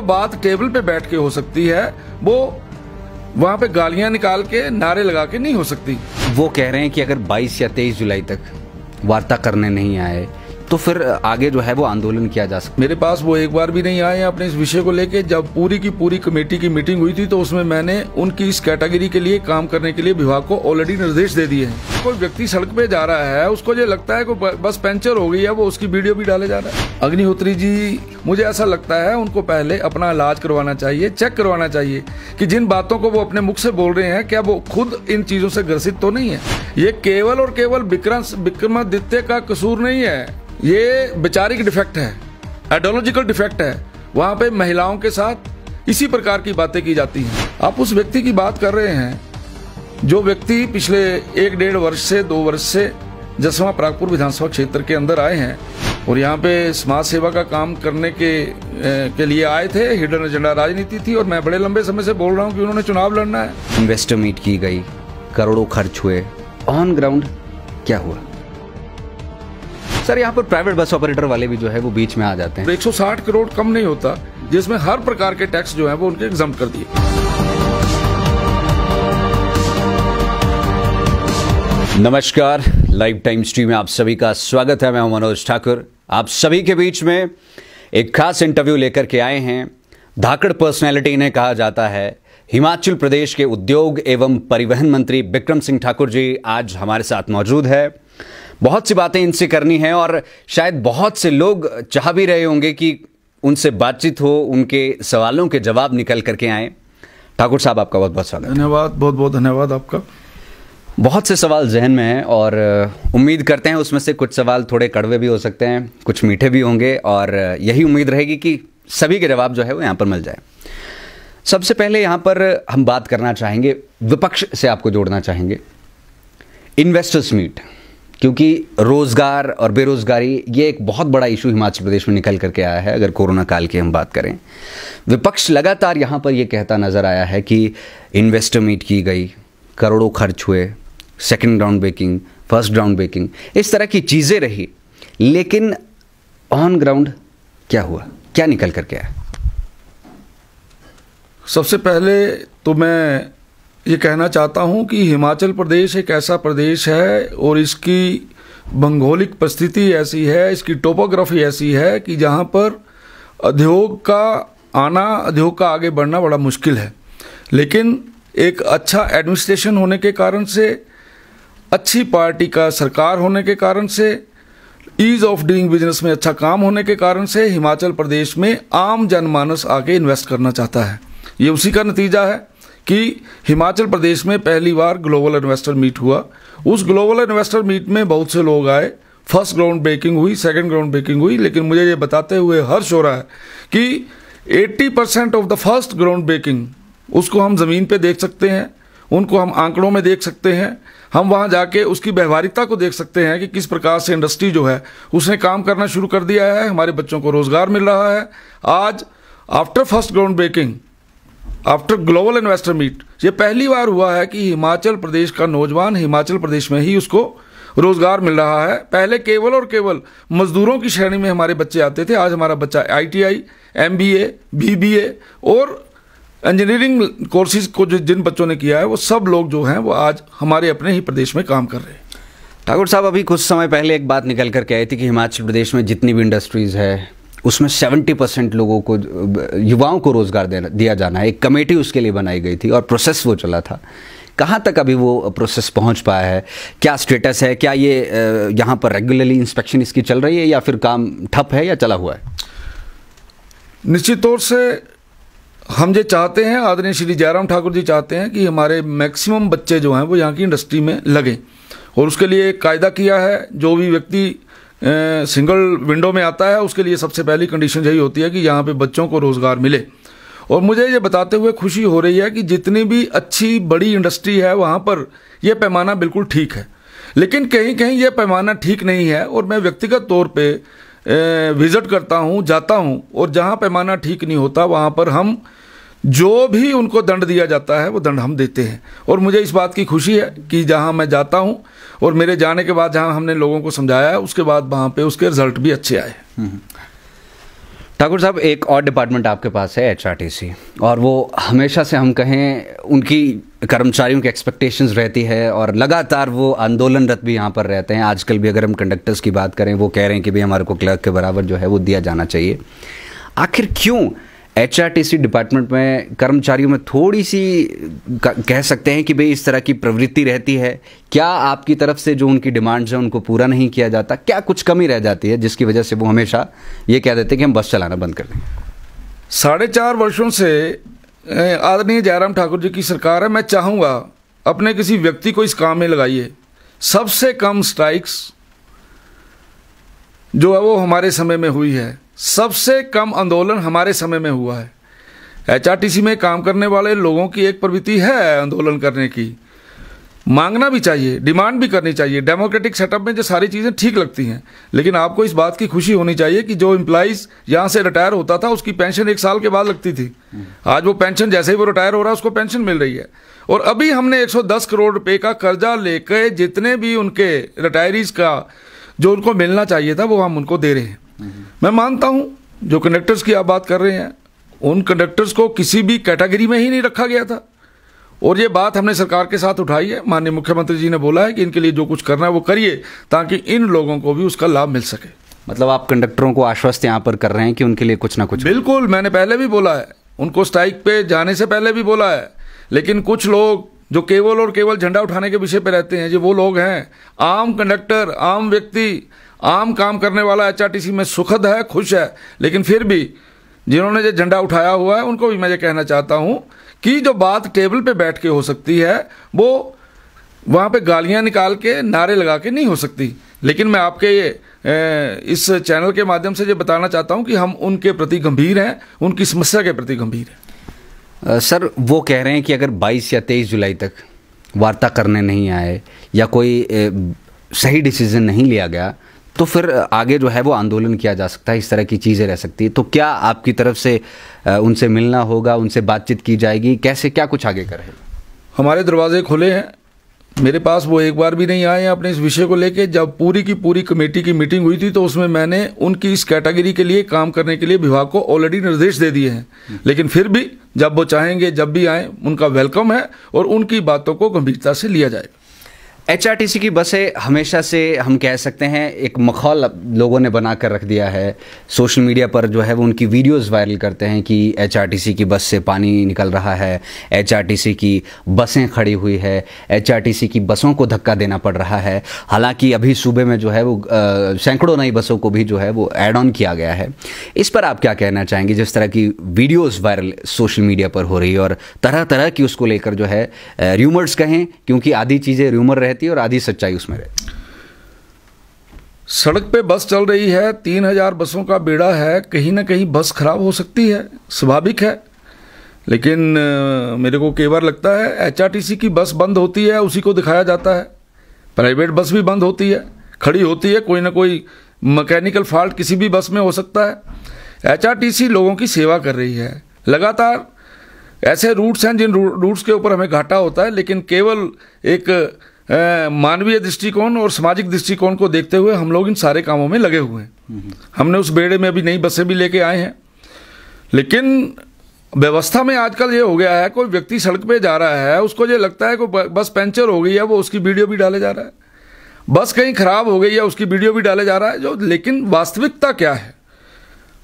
जो बात टेबल पे बैठ के हो सकती है वो वहाँ पे गालियां निकाल के नारे लगा के नहीं हो सकती वो कह रहे हैं कि अगर 22 या 23 जुलाई तक वार्ता करने नहीं आए तो फिर आगे जो है वो आंदोलन किया जा सकता मेरे पास वो एक बार भी नहीं आए अपने इस विषय को लेकर जब पूरी की पूरी कमेटी की मीटिंग हुई थी तो उसमें मैंने उनकी इस कैटेगरी के लिए काम करने के लिए विभाग को ऑलरेडी निर्देश दे दिए हैं कोई व्यक्ति सड़क पे जा रहा है उसको ये लगता है कि बस पंचर हो गई है वो उसकी वीडियो भी डाले जा रहा है अग्निहोत्री जी मुझे ऐसा लगता है उनको पहले अपना इलाज करवाना चाहिए चेक करवाना चाहिए कि जिन बातों को वो अपने मुख से बोल रहे हैं क्या वो खुद इन चीजों से ग्रसित तो नहीं है ये केवल और केवल विक्रम विक्रमादित्य का कसूर नहीं है ये वैचारिक डिफेक्ट है आइडियोलॉजिकल डिफेक्ट है वहां पे महिलाओं के साथ इसी प्रकार की बातें की जाती हैं आप उस व्यक्ति की बात कर रहे हैं जो व्यक्ति पिछले एक डेढ़ वर्ष से दो वर्ष से जसवा प्रागपुर विधानसभा क्षेत्र के अंदर आए हैं और यहाँ पे समाज सेवा का काम करने के ए, के लिए आए थे हिडन एजेंडा राजनीति थी और मैं बड़े लंबे समय से बोल रहा हूँ कि उन्होंने चुनाव लड़ना है इन्वेस्टर मीट की गई करोड़ों खर्च हुए ऑन ग्राउंड क्या हुआ सर यहाँ पर प्राइवेट बस ऑपरेटर वाले भी जो है वो बीच में आ जाते हैं तो करोड़ कम नहीं होता जिसमें हर प्रकार के टैक्स जो है वो उनके एग्जाम कर दिए नमस्कार लाइव टाइम स्ट्री में आप सभी का स्वागत है मैं हूं मनोज ठाकुर आप सभी के बीच में एक खास इंटरव्यू लेकर के आए हैं धाकड़ पर्सनैलिटी इन्हें कहा जाता है हिमाचल प्रदेश के उद्योग एवं परिवहन मंत्री बिक्रम सिंह ठाकुर जी आज हमारे साथ मौजूद है बहुत सी बातें इनसे करनी है और शायद बहुत से लोग चाह भी रहे होंगे कि उनसे बातचीत हो उनके सवालों के जवाब निकल करके आए ठाकुर साहब आपका बहुत बहुत स्वागत धन्यवाद बहुत बहुत धन्यवाद आपका बहुत से सवाल जहन में हैं और उम्मीद करते हैं उसमें से कुछ सवाल थोड़े कड़वे भी हो सकते हैं कुछ मीठे भी होंगे और यही उम्मीद रहेगी कि सभी के जवाब जो है वो यहाँ पर मिल जाए सबसे पहले यहाँ पर हम बात करना चाहेंगे विपक्ष से आपको जोड़ना चाहेंगे इन्वेस्टर्स मीट क्योंकि रोज़गार और बेरोज़गारी ये एक बहुत बड़ा इशू हिमाचल प्रदेश में निकल करके आया है अगर कोरोना काल की हम बात करें विपक्ष लगातार यहाँ पर यह कहता नज़र आया है कि इन्वेस्टर मीट की गई करोड़ों खर्च हुए second ground breaking first ground breaking इस तरह की चीज़ें रही लेकिन ऑन ग्राउंड क्या हुआ क्या निकल करके आया सबसे पहले तो मैं ये कहना चाहता हूँ कि हिमाचल प्रदेश एक ऐसा प्रदेश है और इसकी भौगोलिक परिस्थिति ऐसी है इसकी टोपोग्राफी ऐसी है कि जहाँ पर उद्योग का आना उद्योग का आगे बढ़ना बड़ा मुश्किल है लेकिन एक अच्छा एडमिनिस्ट्रेशन होने के कारण से अच्छी पार्टी का सरकार होने के कारण से ईज ऑफ डूइंग बिजनेस में अच्छा काम होने के कारण से हिमाचल प्रदेश में आम जनमानस आके इन्वेस्ट करना चाहता है ये उसी का नतीजा है कि हिमाचल प्रदेश में पहली बार ग्लोबल इन्वेस्टर मीट हुआ उस ग्लोबल इन्वेस्टर मीट में बहुत से लोग आए फर्स्ट ग्राउंड ब्रेकिंग हुई सेकंड ग्राउंड ब्रेकिंग हुई लेकिन मुझे ये बताते हुए हर्ष हो रहा है कि 80 percent of the first ground breaking उसको हम ज़मीन पे देख सकते हैं उनको हम आंकड़ों में देख सकते हैं हम वहाँ जाके उसकी व्यवहारिकता को देख सकते हैं कि किस प्रकार से इंडस्ट्री जो है उसने काम करना शुरू कर दिया है हमारे बच्चों को रोज़गार मिल रहा है आज after first ground breaking after global investor meet ये पहली बार हुआ है कि हिमाचल प्रदेश का नौजवान हिमाचल प्रदेश में ही उसको रोजगार मिल रहा है पहले केवल और केवल मजदूरों की श्रेणी में हमारे बच्चे आते थे आज हमारा बच्चा आईटीआई एमबीए बीबीए और इंजीनियरिंग कोर्सेज को जो जिन बच्चों ने किया है वो सब लोग जो हैं वो आज हमारे अपने ही प्रदेश में काम कर रहे हैं ठाकुर साहब अभी कुछ समय पहले एक बात निकल कर के आई थी कि हिमाचल प्रदेश में जितनी भी इंडस्ट्रीज़ है उसमें 70 परसेंट लोगों को युवाओं को रोज़गार देना दिया जाना है एक कमेटी उसके लिए बनाई गई थी और प्रोसेस वो चला था कहाँ तक अभी वो प्रोसेस पहुँच पाया है क्या स्टेटस है क्या ये यहाँ पर रेगुलरली इंस्पेक्शन इसकी चल रही है या फिर काम ठप है या चला हुआ है निश्चित तौर से हम ये चाहते हैं आदरणीय श्री जयराम ठाकुर जी चाहते हैं कि हमारे मैक्सिमम बच्चे जो हैं वो यहाँ की इंडस्ट्री में लगें और उसके लिए एक कायदा किया है जो भी व्यक्ति सिंगल विंडो में आता है उसके लिए सबसे पहली कंडीशन यही होती है कि यहाँ पे बच्चों को रोज़गार मिले और मुझे ये बताते हुए खुशी हो रही है कि जितनी भी अच्छी बड़ी इंडस्ट्री है वहाँ पर यह पैमाना बिल्कुल ठीक है लेकिन कहीं कहीं यह पैमाना ठीक नहीं है और मैं व्यक्तिगत तौर पर विज़िट करता हूँ जाता हूँ और जहाँ पैमाना ठीक नहीं होता वहाँ पर हम जो भी उनको दंड दिया जाता है वो दंड हम देते हैं और मुझे इस बात की खुशी है कि जहाँ मैं जाता हूँ और मेरे जाने के बाद जहाँ हमने लोगों को समझाया है उसके बाद वहाँ पे उसके रिजल्ट भी अच्छे आए हम्म। ठाकुर साहब एक और डिपार्टमेंट आपके पास है एच और वो हमेशा से हम कहें उनकी कर्मचारियों की एक्सपेक्टेशंस रहती है और लगातार वो आंदोलनरत भी यहाँ पर रहते हैं आजकल भी अगर हम कंडक्टर्स की बात करें वो कह रहे हैं कि भाई हमारे को क्लर्क के बराबर जो है वो दिया जाना चाहिए आखिर क्यों सी डिपार्टमेंट में कर्मचारियों में थोड़ी सी कह सकते हैं कि भाई इस तरह की प्रवृत्ति रहती है क्या आपकी तरफ से जो उनकी डिमांड्स हैं उनको पूरा नहीं किया जाता क्या कुछ कमी रह जाती है जिसकी वजह से वो हमेशा ये कह देते हैं कि हम बस चलाना बंद कर दें साढ़े चार वर्षों से आदरणीय जयराम ठाकुर जी की सरकार है मैं चाहूँगा अपने किसी व्यक्ति को इस काम में लगाइए सबसे कम स्ट्राइक्स जो है वो हमारे समय में हुई है सबसे कम आंदोलन हमारे समय में हुआ है एचआरटीसी में काम करने वाले लोगों की एक प्रवृत्ति है आंदोलन करने की मांगना भी चाहिए डिमांड भी करनी चाहिए डेमोक्रेटिक सेटअप में जो सारी चीज़ें ठीक लगती हैं लेकिन आपको इस बात की खुशी होनी चाहिए कि जो एम्प्लॉयज़ यहाँ से रिटायर होता था उसकी पेंशन एक साल के बाद लगती थी आज वो पेंशन जैसे ही वो रिटायर हो रहा है उसको पेंशन मिल रही है और अभी हमने 110 करोड़ रुपए का कर्जा लेकर जितने भी उनके रिटायरीज का जो उनको मिलना चाहिए था वो हम उनको दे रहे हैं मैं मानता हूं जो कंडक्टर्स की आप बात कर रहे हैं उन कंडक्टर्स को किसी भी कैटेगरी में ही नहीं रखा गया था और ये बात हमने सरकार के साथ उठाई है माननीय मुख्यमंत्री जी ने बोला है कि इनके लिए जो कुछ करना है वो करिए ताकि इन लोगों को भी उसका लाभ मिल सके मतलब आप कंडक्टरों को आश्वस्त यहाँ पर कर रहे हैं कि उनके लिए कुछ ना कुछ बिल्कुल मैंने पहले भी बोला है उनको स्ट्राइक पे जाने से पहले भी बोला है लेकिन कुछ लोग जो केवल और केवल झंडा उठाने के विषय पर रहते हैं जो वो लोग हैं आम कंडक्टर आम व्यक्ति आम काम करने वाला एच में सुखद है खुश है लेकिन फिर भी जिन्होंने ये झंडा उठाया हुआ है उनको भी मैं ये कहना चाहता हूँ कि जो बात टेबल पे बैठ के हो सकती है वो वहाँ पे गालियाँ निकाल के नारे लगा के नहीं हो सकती लेकिन मैं आपके ये इस चैनल के माध्यम से ये बताना चाहता हूँ कि हम उनके प्रति गंभीर हैं उनकी समस्या के प्रति गंभीर हैं सर वो कह रहे हैं कि अगर 22 या 23 जुलाई तक वार्ता करने नहीं आए या कोई सही डिसीज़न नहीं लिया गया तो फिर आगे जो है वो आंदोलन किया जा सकता है इस तरह की चीज़ें रह सकती है तो क्या आपकी तरफ से उनसे मिलना होगा उनसे बातचीत की जाएगी कैसे क्या कुछ आगे करें हमारे दरवाजे खुले हैं मेरे पास वो एक बार भी नहीं आए हैं अपने इस विषय को लेके जब पूरी की पूरी कमेटी की मीटिंग हुई थी तो उसमें मैंने उनकी इस कैटेगरी के लिए काम करने के लिए विभाग को ऑलरेडी निर्देश दे दिए हैं हम्म। लेकिन फिर भी जब वो चाहेंगे जब भी आए उनका वेलकम है और उनकी बातों को गंभीरता से लिया जाएगा सी की बसें हमेशा से हम कह सकते हैं एक मखौल लोगों ने बना कर रख दिया है सोशल मीडिया पर जो है वो उनकी वीडियोस वायरल करते हैं कि सी की बस से पानी निकल रहा है सी की बसें खड़ी हुई है सी की बसों को धक्का देना पड़ रहा है हालांकि अभी सूबे में जो है वो सैकड़ों नई बसों को भी जो है वो एड ऑन किया गया है इस पर आप क्या कहना चाहेंगे जिस तरह की वीडियोज़ वायरल सोशल मीडिया पर हो रही है और तरह तरह की उसको लेकर जो है र्यूमर्स कहें क्योंकि आधी चीज़ें र्यूमर रहती रहती है और आधी सच्चाई उसमें रहती है सड़क पे बस चल रही है तीन हजार बसों का बेड़ा है कहीं ना कहीं बस खराब हो सकती है स्वाभाविक है लेकिन मेरे को कई बार लगता है एच की बस बंद होती है उसी को दिखाया जाता है प्राइवेट बस भी बंद होती है खड़ी होती है कोई ना कोई मैकेनिकल फॉल्ट किसी भी बस में हो सकता है एच लोगों की सेवा कर रही है लगातार ऐसे रूट्स हैं जिन रूट्स के ऊपर हमें घाटा होता है लेकिन केवल एक मानवीय दृष्टिकोण और सामाजिक दृष्टिकोण को देखते हुए हम लोग इन सारे कामों में लगे हुए हैं हमने उस बेड़े में अभी नई बसें भी लेके आए हैं लेकिन व्यवस्था में आजकल ये हो गया है कोई व्यक्ति सड़क पे जा रहा है उसको ये लगता है कोई बस पंचर हो गई है वो उसकी वीडियो भी डाले जा रहा है बस कहीं खराब हो गई है उसकी वीडियो भी डाले जा रहा है जो लेकिन वास्तविकता क्या है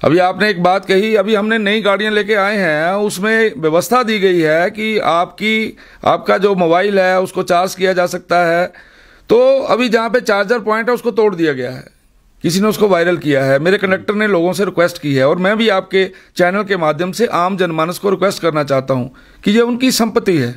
अभी आपने एक बात कही अभी हमने नई गाड़ियां लेके आए हैं उसमें व्यवस्था दी गई है कि आपकी आपका जो मोबाइल है उसको चार्ज किया जा सकता है तो अभी जहाँ पे चार्जर पॉइंट है उसको तोड़ दिया गया है किसी ने उसको वायरल किया है मेरे कंडक्टर ने लोगों से रिक्वेस्ट की है और मैं भी आपके चैनल के माध्यम से आम जनमानस को रिक्वेस्ट करना चाहता हूँ कि यह उनकी संपत्ति है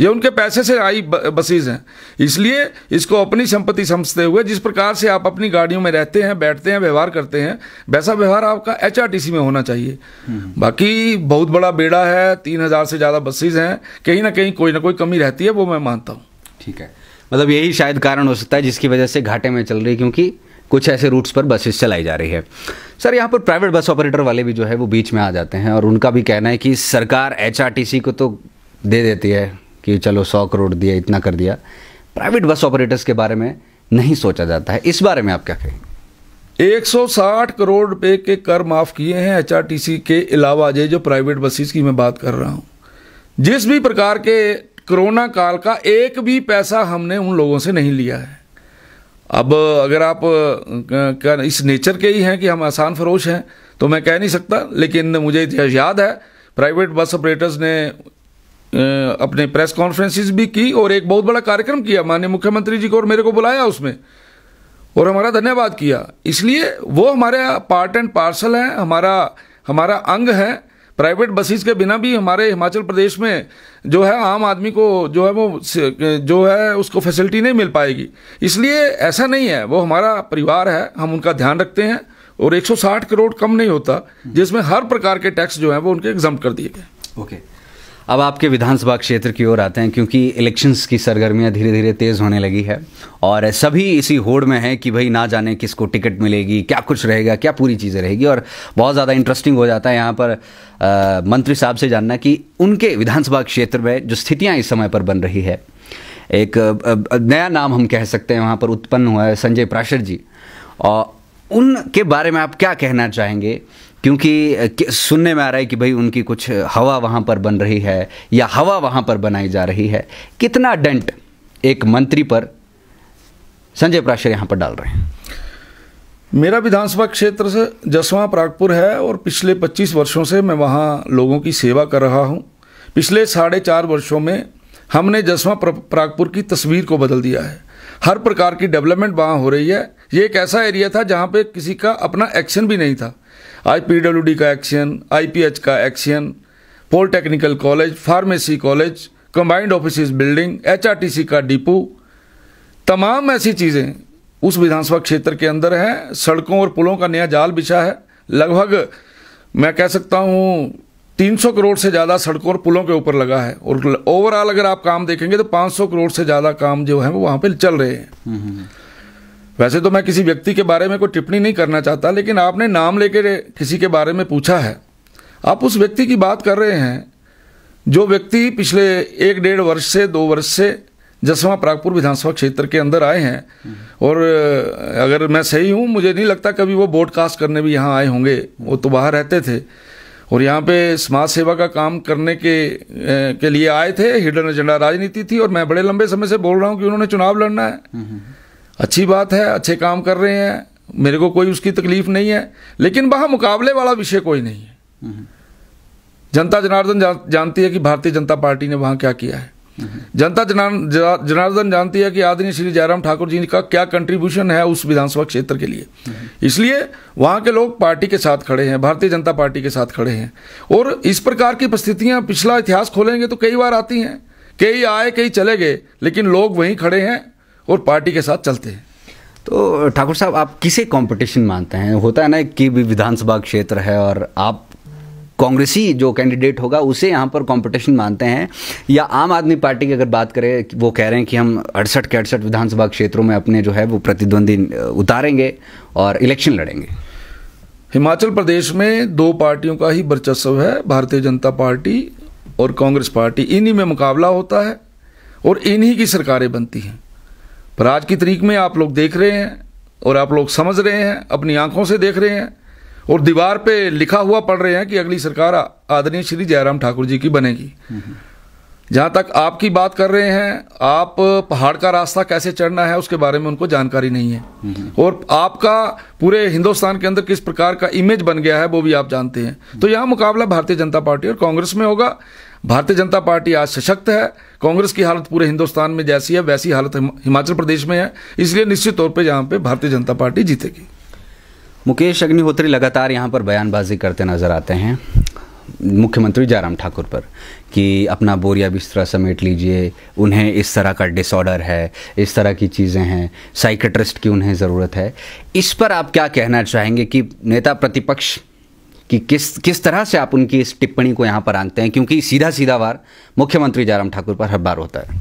ये उनके पैसे से आई बसेज हैं इसलिए इसको अपनी संपत्ति समझते हुए जिस प्रकार से आप अपनी गाड़ियों में रहते हैं बैठते हैं व्यवहार करते हैं वैसा व्यवहार आपका एच में होना चाहिए हम्म। बाकी बहुत बड़ा बेड़ा है तीन हज़ार से ज़्यादा बसेज हैं कहीं ना कहीं कोई ना कोई कमी रहती है वो मैं मानता हूँ ठीक है मतलब यही शायद कारण हो सकता है जिसकी वजह से घाटे में चल रही क्योंकि कुछ ऐसे रूट्स पर बसेस चलाई जा रही है सर यहाँ पर प्राइवेट बस ऑपरेटर वाले भी जो है वो बीच में आ जाते हैं और उनका भी कहना है कि सरकार एच को तो दे देती है कि चलो सौ करोड़ दिया इतना कर दिया प्राइवेट बस ऑपरेटर्स के बारे में नहीं सोचा जाता है इस बारे में आप क्या कहेंगे 160 करोड़ रुपए के कर माफ किए हैं एच के अलावा ये जो प्राइवेट बसेस की मैं बात कर रहा हूं जिस भी प्रकार के कोरोना काल का एक भी पैसा हमने उन लोगों से नहीं लिया है अब अगर आप इस नेचर के ही हैं कि हम आसान फरोश हैं तो मैं कह नहीं सकता लेकिन मुझे याद है प्राइवेट बस ऑपरेटर्स ने अपने प्रेस कॉन्फ्रेंसिस भी की और एक बहुत बड़ा कार्यक्रम किया माननीय मुख्यमंत्री जी को और मेरे को बुलाया उसमें और हमारा धन्यवाद किया इसलिए वो हमारे पार्ट एंड पार्सल है हमारा हमारा अंग है प्राइवेट बसेस के बिना भी हमारे हिमाचल प्रदेश में जो है आम आदमी को जो है वो जो है उसको फैसिलिटी नहीं मिल पाएगी इसलिए ऐसा नहीं है वो हमारा परिवार है हम उनका ध्यान रखते हैं और 160 करोड़ कम नहीं होता जिसमें हर प्रकार के टैक्स जो है वो उनके एग्जाम कर दिए गए ओके okay. अब आपके विधानसभा क्षेत्र की ओर आते हैं क्योंकि इलेक्शंस की सरगर्मियां धीरे धीरे तेज़ होने लगी है और सभी इसी होड़ में हैं कि भाई ना जाने किसको टिकट मिलेगी क्या कुछ रहेगा क्या पूरी चीज़ें रहेगी और बहुत ज़्यादा इंटरेस्टिंग हो जाता है यहाँ पर आ, मंत्री साहब से जानना कि उनके विधानसभा क्षेत्र में जो स्थितियाँ इस समय पर बन रही है एक नया नाम हम कह सकते हैं वहाँ पर उत्पन्न हुआ है संजय प्राशर जी और उनके बारे में आप क्या कहना चाहेंगे क्योंकि सुनने में आ रहा है कि भाई उनकी कुछ हवा वहाँ पर बन रही है या हवा वहाँ पर बनाई जा रही है कितना डंट एक मंत्री पर संजय प्राशर यहाँ पर डाल रहे हैं मेरा विधानसभा क्षेत्र से जसवां प्रागपुर है और पिछले 25 वर्षों से मैं वहाँ लोगों की सेवा कर रहा हूँ पिछले साढ़े चार वर्षों में हमने जसवां प्रागपुर की तस्वीर को बदल दिया है हर प्रकार की डेवलपमेंट वहाँ हो रही है ये एक ऐसा एरिया था जहाँ पे किसी का अपना एक्शन भी नहीं था आज पीडब्ल्यूडी का एक्शन आईपीएच का action polytechnical college pharmacy college combined office building HRTC का डिपो तमाम ऐसी चीज़ें उस विधानसभा क्षेत्र के अंदर है सड़कों और पुलों का नया जाल बिछा है लगभग मैं कह सकता हूं 300 करोड़ से ज़्यादा सड़कों और पुलों के ऊपर लगा है और ओवरऑल अगर आप काम देखेंगे तो 500 करोड़ से ज़्यादा काम जो है वो वहां पे चल रहे हैं हम्म, हम्म, हम्म। वैसे तो मैं किसी व्यक्ति के बारे में कोई टिप्पणी नहीं करना चाहता लेकिन आपने नाम लेकर किसी के बारे में पूछा है आप उस व्यक्ति की बात कर रहे हैं जो व्यक्ति पिछले एक डेढ़ वर्ष से दो वर्ष से जसवा प्रागपुर विधानसभा क्षेत्र के अंदर आए हैं और अगर मैं सही हूँ मुझे नहीं लगता कभी वो ब्रॉडकास्ट करने भी यहाँ आए होंगे वो तो बाहर रहते थे और यहाँ पे समाज सेवा का काम करने के के लिए आए थे हिडन एजेंडा राजनीति थी और मैं बड़े लंबे समय से बोल रहा हूँ कि उन्होंने चुनाव लड़ना है हम्म, हम्म। अच्छी बात है अच्छे काम कर रहे हैं मेरे को कोई उसकी तकलीफ नहीं है लेकिन वहां मुकाबले वाला विषय कोई नहीं है जनता जनार्दन जा, जानती है कि भारतीय जनता पार्टी ने वहां क्या किया है जनता जनार्दन जानती है कि आदरणीय श्री जयराम ठाकुर जी का क्या कंट्रीब्यूशन है उस विधानसभा क्षेत्र के लिए इसलिए वहां के लोग पार्टी के साथ खड़े हैं भारतीय जनता पार्टी के साथ खड़े हैं और इस प्रकार की परिस्थितियां पिछला इतिहास खोलेंगे तो कई बार आती हैं कई आए कई चले गए लेकिन लोग वहीं खड़े हैं और पार्टी के साथ चलते हैं तो ठाकुर साहब आप किसे कंपटीशन मानते हैं होता है ना कि भी विधानसभा क्षेत्र है और आप कांग्रेसी जो कैंडिडेट होगा उसे यहाँ पर कंपटीशन मानते हैं या आम आदमी पार्टी की अगर बात करें वो कह रहे हैं कि हम अड़सठ के अड़सठ विधानसभा क्षेत्रों में अपने जो है वो प्रतिद्वंदी उतारेंगे और इलेक्शन लड़ेंगे हिमाचल प्रदेश में दो पार्टियों का ही वर्चस्व है भारतीय जनता पार्टी और कांग्रेस पार्टी इन्हीं में मुकाबला होता है और इन्हीं की सरकारें बनती हैं पर आज की तरीक में आप लोग देख रहे हैं और आप लोग समझ रहे हैं अपनी आंखों से देख रहे हैं और दीवार पे लिखा हुआ पढ़ रहे हैं कि अगली सरकार आदरणीय श्री जयराम ठाकुर जी की बनेगी जहां तक आपकी बात कर रहे हैं आप पहाड़ का रास्ता कैसे चढ़ना है उसके बारे में उनको जानकारी नहीं है नहीं। और आपका पूरे हिंदुस्तान के अंदर किस प्रकार का इमेज बन गया है वो भी आप जानते हैं तो यहाँ मुकाबला भारतीय जनता पार्टी और कांग्रेस में होगा भारतीय जनता पार्टी आज सशक्त है कांग्रेस की हालत पूरे हिंदुस्तान में जैसी है वैसी हालत हिमाचल प्रदेश में है इसलिए निश्चित तौर पर यहाँ पर भारतीय जनता पार्टी जीतेगी मुकेश अग्निहोत्री लगातार यहाँ पर बयानबाजी करते नजर आते हैं मुख्यमंत्री जयराम ठाकुर पर कि अपना बोरिया बिस्तरा समेट लीजिए उन्हें इस तरह का डिसऑर्डर है इस तरह की चीज़ें हैं साइकेट्रिस्ट की उन्हें ज़रूरत है इस पर आप क्या कहना चाहेंगे कि नेता प्रतिपक्ष कि किस किस तरह से आप उनकी इस टिप्पणी को यहाँ पर आंकते हैं क्योंकि सीधा सीधा वार मुख्यमंत्री जयराम ठाकुर पर हर बार होता है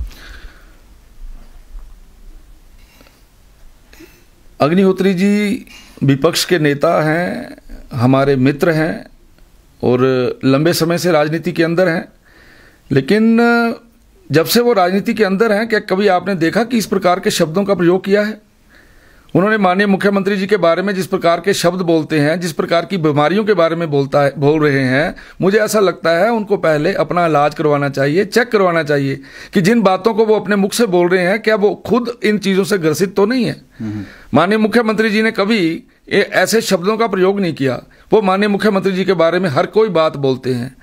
अग्निहोत्री जी विपक्ष के नेता हैं हमारे मित्र हैं और लंबे समय से राजनीति के अंदर हैं लेकिन जब से वो राजनीति के अंदर हैं क्या कभी आपने देखा कि इस प्रकार के शब्दों का प्रयोग किया है उन्होंने माननीय मुख्यमंत्री जी के बारे में जिस प्रकार के शब्द बोलते हैं जिस प्रकार की बीमारियों के बारे में बोलता है बोल रहे हैं मुझे ऐसा लगता है उनको पहले अपना इलाज करवाना चाहिए चेक करवाना चाहिए कि जिन बातों को वो अपने मुख से बोल रहे हैं क्या वो खुद इन चीज़ों से ग्रसित तो नहीं है हम्म। माननीय मुख्यमंत्री जी ने कभी ऐसे शब्दों का प्रयोग नहीं किया वो माननीय मुख्यमंत्री जी के बारे में हर कोई बात बोलते हैं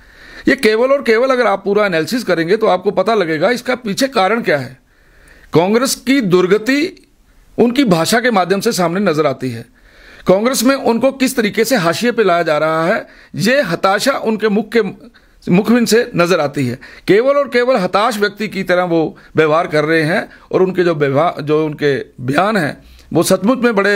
ये केवल और केवल अगर आप पूरा एनालिसिस करेंगे तो आपको पता लगेगा इसका पीछे कारण क्या है कांग्रेस की दुर्गति उनकी भाषा के माध्यम से सामने नजर आती है कांग्रेस में उनको किस तरीके से हाशिए पे लाया जा रहा है ये हताशा उनके मुख के मुखबिन से नजर आती है केवल और केवल हताश व्यक्ति की तरह वो व्यवहार कर रहे हैं और उनके जो व्यवहार जो उनके बयान हैं वो सचमुच में बड़े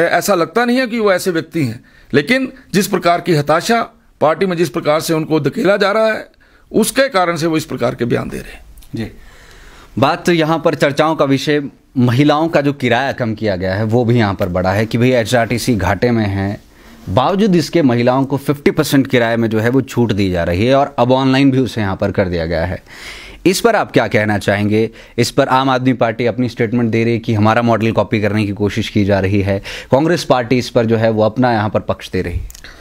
ऐसा लगता नहीं है कि वो ऐसे व्यक्ति हैं लेकिन जिस प्रकार की हताशा पार्टी में जिस प्रकार से उनको धकेला जा रहा है उसके कारण से वो इस प्रकार के बयान दे रहे हैं जी बात तो यहाँ पर चर्चाओं का विषय महिलाओं का जो किराया कम किया गया है वो भी यहाँ पर बढ़ा है कि भाई एच घाटे में है बावजूद इसके महिलाओं को 50 परसेंट किराए में जो है वो छूट दी जा रही है और अब ऑनलाइन भी उसे यहाँ पर कर दिया गया है इस पर आप क्या कहना चाहेंगे इस पर आम आदमी पार्टी अपनी स्टेटमेंट दे रही है कि हमारा मॉडल कॉपी करने की कोशिश की जा रही है कांग्रेस पार्टी इस पर जो है वो अपना यहाँ पर पक्ष दे रही है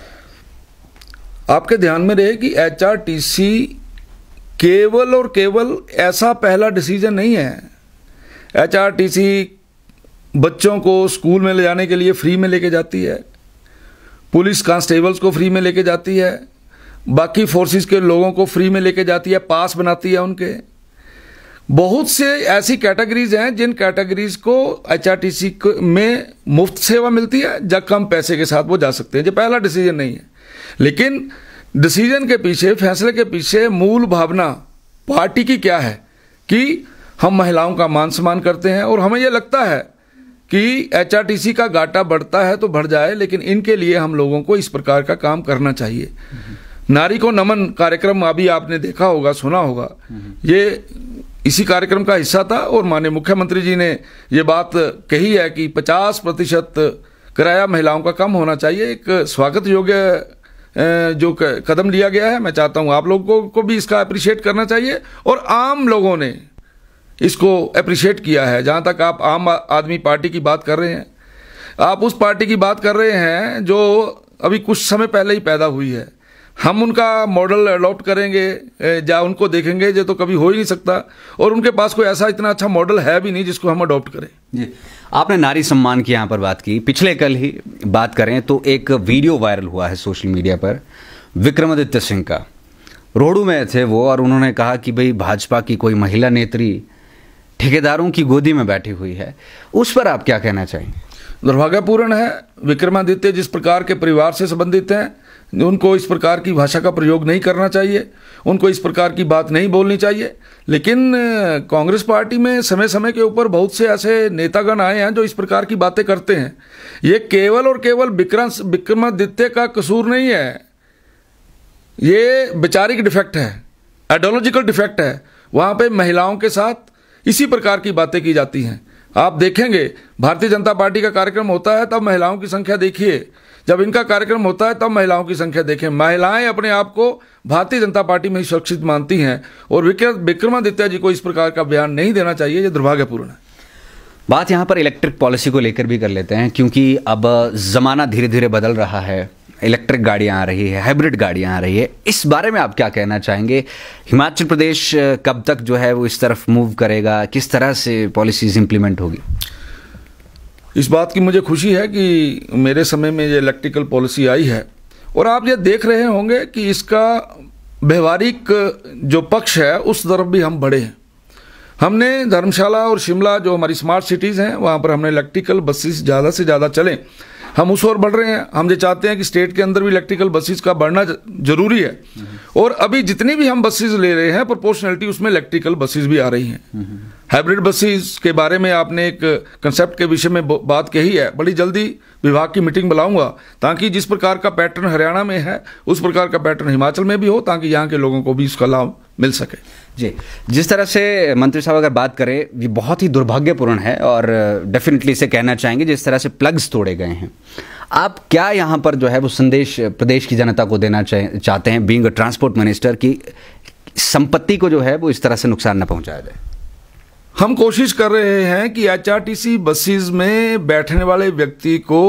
आपके ध्यान में रहे कि एच केवल और केवल ऐसा पहला डिसीजन नहीं है एचआरटीसी बच्चों को स्कूल में ले जाने के लिए फ्री में लेके जाती है पुलिस कांस्टेबल्स को फ्री में लेके जाती है बाकी फोर्सेस के लोगों को फ्री में लेके जाती है पास बनाती है उनके बहुत से ऐसी कैटेगरीज हैं जिन कैटेगरीज को एचआरटीसी में मुफ्त सेवा मिलती है जब कम पैसे के साथ वो जा सकते हैं जो पहला डिसीजन नहीं है लेकिन डिसीजन के पीछे फैसले के पीछे मूल भावना पार्टी की क्या है कि हम महिलाओं का मान सम्मान करते हैं और हमें यह लगता है कि एचआरटीसी का घाटा बढ़ता है तो बढ़ जाए लेकिन इनके लिए हम लोगों को इस प्रकार का काम करना चाहिए नारी को नमन कार्यक्रम अभी आपने देखा होगा सुना होगा ये इसी कार्यक्रम का हिस्सा था और माननीय मुख्यमंत्री जी ने ये बात कही है कि 50 प्रतिशत किराया महिलाओं का कम होना चाहिए एक स्वागत योग्य जो कदम लिया गया है मैं चाहता हूँ आप लोगों को भी इसका अप्रिशिएट करना चाहिए और आम लोगों ने इसको अप्रिशिएट किया है जहाँ तक आप आम आदमी पार्टी की बात कर रहे हैं आप उस पार्टी की बात कर रहे हैं जो अभी कुछ समय पहले ही पैदा हुई है हम उनका मॉडल अडॉप्ट करेंगे या उनको देखेंगे जो तो कभी हो ही नहीं सकता और उनके पास कोई ऐसा इतना अच्छा मॉडल है भी नहीं जिसको हम अडॉप्ट करें जी आपने नारी सम्मान की यहाँ पर बात की पिछले कल ही बात करें तो एक वीडियो वायरल हुआ है सोशल मीडिया पर विक्रमादित्य सिंह का रोडू में थे वो और उन्होंने कहा कि भाई भाजपा की कोई महिला नेत्री ठेकेदारों की गोदी में बैठी हुई है उस पर आप क्या कहना चाहेंगे दुर्भाग्यपूर्ण है विक्रमादित्य जिस प्रकार के परिवार से संबंधित हैं उनको इस प्रकार की भाषा का प्रयोग नहीं करना चाहिए उनको इस प्रकार की बात नहीं बोलनी चाहिए लेकिन कांग्रेस पार्टी में समय समय के ऊपर बहुत से ऐसे नेतागण आए हैं जो इस प्रकार की बातें करते हैं ये केवल और केवल विक्रम विक्रमादित्य का कसूर नहीं है ये वैचारिक डिफेक्ट है आइडियोलॉजिकल डिफेक्ट है वहाँ पे महिलाओं के साथ इसी प्रकार की बातें की जाती हैं आप देखेंगे भारतीय जनता पार्टी का कार्यक्रम होता है तब महिलाओं की संख्या देखिए जब इनका कार्यक्रम होता है तब महिलाओं की संख्या देखें महिलाएं अपने आप को भारतीय जनता पार्टी में ही सुरक्षित मानती हैं और विक्रमादित्य जी को इस प्रकार का बयान नहीं देना चाहिए ये दुर्भाग्यपूर्ण है बात यहाँ पर इलेक्ट्रिक पॉलिसी को लेकर भी कर लेते हैं क्योंकि अब ज़माना धीरे धीरे बदल रहा है इलेक्ट्रिक गाड़ियाँ आ रही है हाइब्रिड गाड़ियाँ आ रही है इस बारे में आप क्या कहना चाहेंगे हिमाचल प्रदेश कब तक जो है वो इस तरफ मूव करेगा किस तरह से पॉलिसीज़ इंप्लीमेंट होगी इस बात की मुझे खुशी है कि मेरे समय में ये इलेक्ट्रिकल पॉलिसी आई है और आप ये देख रहे होंगे कि इसका व्यवहारिक जो पक्ष है उस तरफ भी हम बढ़े हैं हमने धर्मशाला और शिमला जो हमारी स्मार्ट सिटीज़ हैं वहाँ पर हमने इलेक्ट्रिकल बसेस ज़्यादा से ज़्यादा चलें हम उस ओर बढ़ रहे हैं हम ये चाहते हैं कि स्टेट के अंदर भी इलेक्ट्रिकल बसेज का बढ़ना जरूरी है और अभी जितनी भी हम बसेज ले रहे हैं प्रोपोर्शनलिटी उसमें इलेक्ट्रिकल बसेज भी आ रही हैं हाइब्रिड बसेज के बारे में आपने एक कंसेप्ट के विषय में बात कही है बड़ी जल्दी विभाग की मीटिंग बुलाऊंगा ताकि जिस प्रकार का पैटर्न हरियाणा में है उस प्रकार का पैटर्न हिमाचल में भी हो ताकि यहाँ के लोगों को भी इसका लाभ मिल सके जी जिस तरह से मंत्री साहब अगर बात करें ये बहुत ही दुर्भाग्यपूर्ण है और डेफिनेटली इसे कहना चाहेंगे जिस तरह से प्लग्स तोड़े गए हैं आप क्या यहाँ पर जो है वो संदेश प्रदेश की जनता को देना चाहते हैं बींग ट्रांसपोर्ट मिनिस्टर की संपत्ति को जो है वो इस तरह से नुकसान न पहुँचाया जाए हम कोशिश कर रहे हैं कि सी बसेज में बैठने वाले व्यक्ति को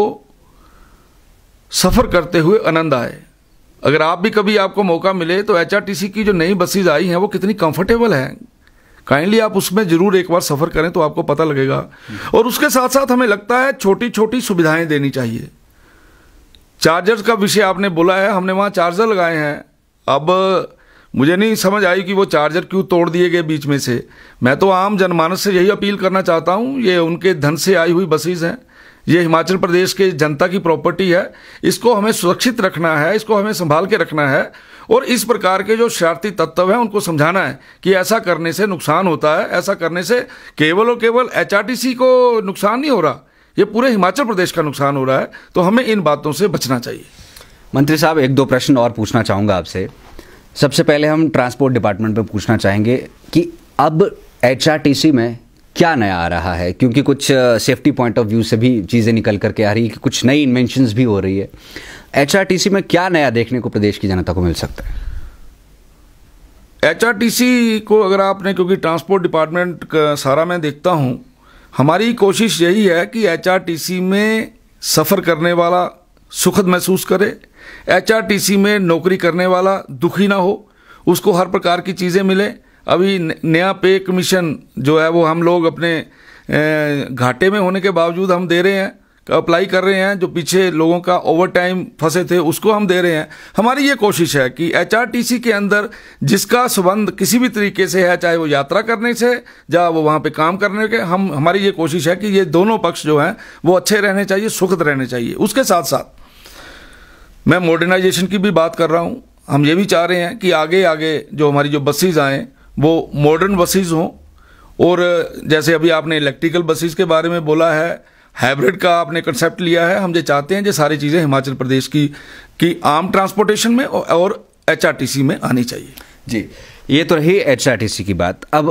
सफ़र करते हुए आनंद आए अगर आप भी कभी आपको मौका मिले तो एच की जो नई बसेज आई हैं वो कितनी कंफर्टेबल हैं काइंडली आप उसमें जरूर एक बार सफर करें तो आपको पता लगेगा और उसके साथ साथ हमें लगता है छोटी छोटी सुविधाएं देनी चाहिए चार्जर्स का विषय आपने बोला है हमने वहां चार्जर लगाए हैं अब मुझे नहीं समझ आई कि वो चार्जर क्यों तोड़ दिए गए बीच में से मैं तो आम जनमानस से यही अपील करना चाहता हूँ ये उनके धन से आई हुई बसेज हैं ये हिमाचल प्रदेश के जनता की प्रॉपर्टी है इसको हमें सुरक्षित रखना है इसको हमें संभाल के रखना है और इस प्रकार के जो शरारती तत्व हैं उनको समझाना है कि ऐसा करने से नुकसान होता है ऐसा करने से केवल और केवल एच को नुकसान नहीं हो रहा ये पूरे हिमाचल प्रदेश का नुकसान हो रहा है तो हमें इन बातों से बचना चाहिए मंत्री साहब एक दो प्रश्न और पूछना चाहूँगा आपसे सबसे पहले हम ट्रांसपोर्ट डिपार्टमेंट पर पूछना चाहेंगे कि अब एच में क्या नया आ रहा है क्योंकि कुछ सेफ्टी पॉइंट ऑफ व्यू से भी चीज़ें निकल करके आ रही है कि कुछ नई इन्वेंशन भी हो रही है एच में क्या नया देखने को प्रदेश की जनता को मिल सकता है एच को अगर आपने क्योंकि ट्रांसपोर्ट डिपार्टमेंट का सारा मैं देखता हूँ हमारी कोशिश यही है कि एच में सफ़र करने वाला सुखद महसूस करे एच में नौकरी करने वाला दुखी ना हो उसको हर प्रकार की चीज़ें मिलें अभी नया पे कमीशन जो है वो हम लोग अपने घाटे में होने के बावजूद हम दे रहे हैं अप्लाई कर रहे हैं जो पीछे लोगों का ओवर टाइम फंसे थे उसको हम दे रहे हैं हमारी ये कोशिश है कि एचआरटीसी के अंदर जिसका संबंध किसी भी तरीके से है चाहे वो यात्रा करने से या वो वहाँ पे काम करने के हम हमारी ये कोशिश है कि ये दोनों पक्ष जो हैं वो अच्छे रहने चाहिए सुखद रहने चाहिए उसके साथ साथ मैं मॉडर्नाइजेशन की भी बात कर रहा हूँ हम ये भी चाह रहे हैं कि आगे आगे जो हमारी जो बसेज आएँ वो मॉडर्न बसेज हों और जैसे अभी आपने इलेक्ट्रिकल बसेज के बारे में बोला है हाइब्रिड का आपने कंसेप्ट लिया है हम जो चाहते हैं ये सारी चीज़ें हिमाचल प्रदेश की की आम ट्रांसपोर्टेशन में और एच में आनी चाहिए जी ये तो रही एच की बात अब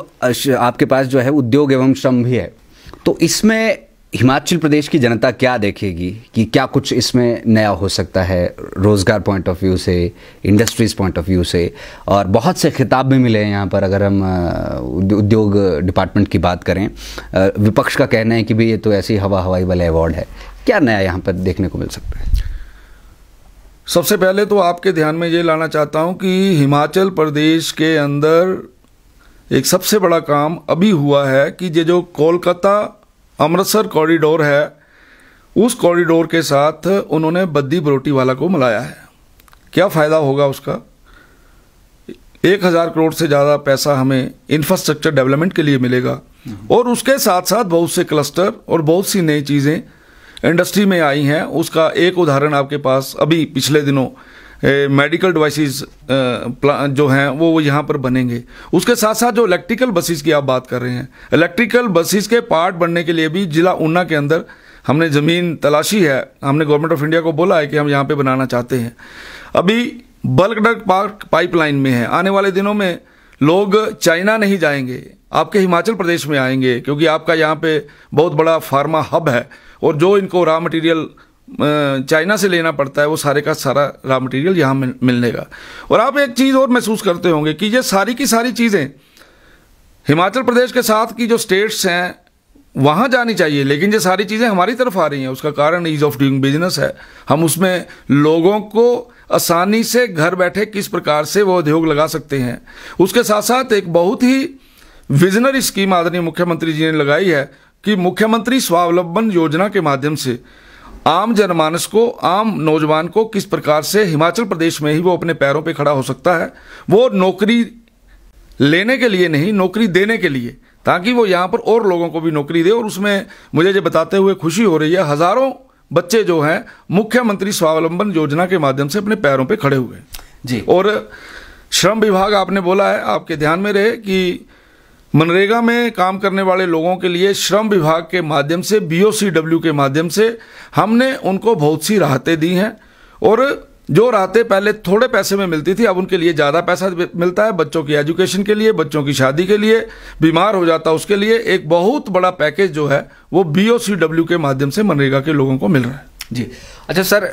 आपके पास जो है उद्योग एवं श्रम भी है तो इसमें हिमाचल प्रदेश की जनता क्या देखेगी कि क्या कुछ इसमें नया हो सकता है रोज़गार पॉइंट ऑफ व्यू से इंडस्ट्रीज़ पॉइंट ऑफ व्यू से और बहुत से खिताब भी मिले हैं यहाँ पर अगर हम उद्योग डिपार्टमेंट की बात करें विपक्ष का कहना है कि भाई ये तो ऐसी हवा हवाई वाला अवार्ड है क्या नया यहाँ पर देखने को मिल सकता है सबसे पहले तो आपके ध्यान में ये लाना चाहता हूँ कि हिमाचल प्रदेश के अंदर एक सबसे बड़ा काम अभी हुआ है कि ये जो कोलकाता अमृतसर कॉरिडोर है उस कॉरिडोर के साथ उन्होंने बद्दी बरोटी वाला को मिलाया है क्या फ़ायदा होगा उसका एक हज़ार करोड़ से ज़्यादा पैसा हमें इंफ्रास्ट्रक्चर डेवलपमेंट के लिए मिलेगा और उसके साथ साथ बहुत से क्लस्टर और बहुत सी नई चीज़ें इंडस्ट्री में आई हैं उसका एक उदाहरण आपके पास अभी पिछले दिनों मेडिकल डिवाइसेस जो हैं वो वो यहाँ पर बनेंगे उसके साथ साथ जो इलेक्ट्रिकल बसेस की आप बात कर रहे हैं इलेक्ट्रिकल बसेस के पार्ट बनने के लिए भी जिला ऊना के अंदर हमने ज़मीन तलाशी है हमने गवर्नमेंट ऑफ इंडिया को बोला है कि हम यहाँ पे बनाना चाहते हैं अभी बल्क डक पार्क पाइपलाइन में है आने वाले दिनों में लोग चाइना नहीं जाएंगे आपके हिमाचल प्रदेश में आएंगे क्योंकि आपका यहाँ पे बहुत बड़ा फार्मा हब है और जो इनको रॉ मटेरियल चाइना से लेना पड़ता है वो सारे का सारा रॉ मटेरियल यहाँ मिलने का और आप एक चीज़ और महसूस करते होंगे कि ये सारी की सारी चीज़ें हिमाचल प्रदेश के साथ की जो स्टेट्स हैं वहाँ जानी चाहिए लेकिन ये सारी चीज़ें हमारी तरफ आ रही हैं उसका कारण ईज़ ऑफ डूइंग बिजनेस है हम उसमें लोगों को आसानी से घर बैठे किस प्रकार से वो उद्योग लगा सकते हैं उसके साथ साथ एक बहुत ही विजनरी स्कीम आदरणीय मुख्यमंत्री जी ने लगाई है कि मुख्यमंत्री स्वावलंबन योजना के माध्यम से आम जनमानस को आम नौजवान को किस प्रकार से हिमाचल प्रदेश में ही वो अपने पैरों पे खड़ा हो सकता है वो नौकरी लेने के लिए नहीं नौकरी देने के लिए ताकि वो यहाँ पर और लोगों को भी नौकरी दे और उसमें मुझे जो बताते हुए खुशी हो रही है हज़ारों बच्चे जो हैं मुख्यमंत्री स्वावलंबन योजना के माध्यम से अपने पैरों पर खड़े हुए जी और श्रम विभाग आपने बोला है आपके ध्यान में रहे कि मनरेगा में काम करने वाले लोगों के लिए श्रम विभाग के माध्यम से बीओसीडब्ल्यू के माध्यम से हमने उनको बहुत सी राहतें दी हैं और जो राहतें पहले थोड़े पैसे में मिलती थी अब उनके लिए ज़्यादा पैसा मिलता है बच्चों की एजुकेशन के लिए बच्चों की शादी के लिए बीमार हो जाता है उसके लिए एक बहुत बड़ा पैकेज जो है वो बी के माध्यम से मनरेगा के लोगों को मिल रहा है जी अच्छा सर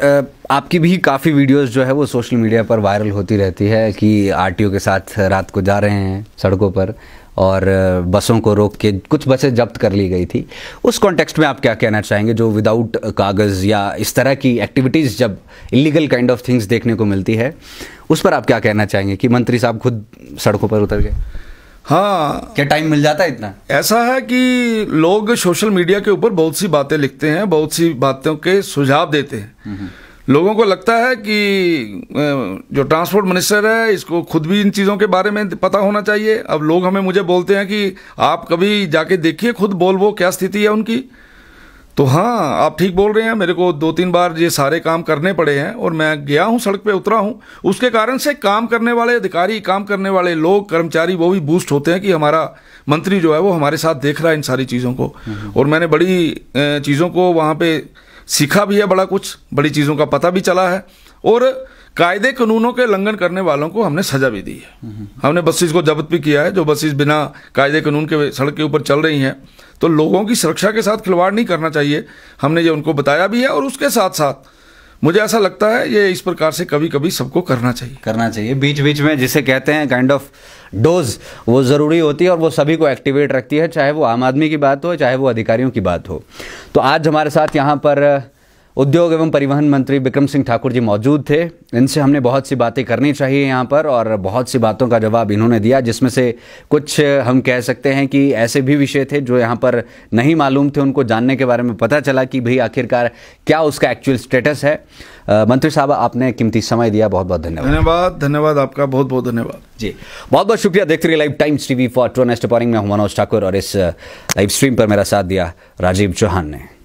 आपकी भी काफ़ी वीडियोस जो है वो सोशल मीडिया पर वायरल होती रहती है कि आरटीओ के साथ रात को जा रहे हैं सड़कों पर और बसों को रोक के कुछ बसें जब्त कर ली गई थी उस कॉन्टेक्स्ट में आप क्या कहना चाहेंगे जो विदाउट कागज़ या इस तरह की एक्टिविटीज़ जब इलीगल काइंड ऑफ थिंग्स देखने को मिलती है उस पर आप क्या कहना चाहेंगे कि मंत्री साहब खुद सड़कों पर उतर गए हाँ क्या टाइम मिल जाता है इतना ऐसा है कि लोग सोशल मीडिया के ऊपर बहुत सी बातें लिखते हैं बहुत सी बातों के सुझाव देते हैं हम्म, हम्म। लोगों को लगता है कि जो ट्रांसपोर्ट मिनिस्टर है इसको खुद भी इन चीज़ों के बारे में पता होना चाहिए अब लोग हमें मुझे बोलते हैं कि आप कभी जाके देखिए खुद बोल वो क्या स्थिति है उनकी तो हाँ आप ठीक बोल रहे हैं मेरे को दो तीन बार ये सारे काम करने पड़े हैं और मैं गया हूँ सड़क पे उतरा हूँ उसके कारण से काम करने वाले अधिकारी काम करने वाले लोग कर्मचारी वो भी बूस्ट होते हैं कि हमारा मंत्री जो है वो हमारे साथ देख रहा है इन सारी चीज़ों को हम्म। और मैंने बड़ी चीज़ों को वहाँ पर सीखा भी है बड़ा कुछ बड़ी चीज़ों का पता भी चला है और कायदे कानूनों के उल्लंघन करने वालों को हमने सजा भी दी है हमने बसेज को जब्त भी किया है जो बसेज बिना कायदे कानून के सड़क के ऊपर चल रही हैं तो लोगों की सुरक्षा के साथ खिलवाड़ नहीं करना चाहिए हमने ये उनको बताया भी है और उसके साथ साथ मुझे ऐसा लगता है ये इस प्रकार से कभी कभी सबको करना चाहिए करना चाहिए बीच बीच में जिसे कहते हैं काइंड ऑफ डोज वो ज़रूरी होती है और वो सभी को एक्टिवेट रखती है चाहे वो आम आदमी की बात हो चाहे वो अधिकारियों की बात हो तो आज हमारे साथ यहाँ पर उद्योग एवं परिवहन मंत्री बिक्रम सिंह ठाकुर जी मौजूद थे इनसे हमने बहुत सी बातें करनी चाहिए यहाँ पर और बहुत सी बातों का जवाब इन्होंने दिया जिसमें से कुछ हम कह सकते हैं कि ऐसे भी विषय थे जो यहाँ पर नहीं मालूम थे उनको जानने के बारे में पता चला कि भाई आखिरकार क्या उसका एक्चुअल स्टेटस है मंत्री साहब आपने कीमती समय दिया बहुत बहुत धन्यवाद धन्यवाद धन्यवाद आपका बहुत बहुत धन्यवाद जी बहुत बहुत शुक्रिया देखते रहिए लाइव टाइम्स टीवी फॉर ट्रोनेस्ट नेक्स्ट में हूँ मनोज ठाकुर और इस लाइव स्ट्रीम पर मेरा साथ दिया राजीव चौहान ने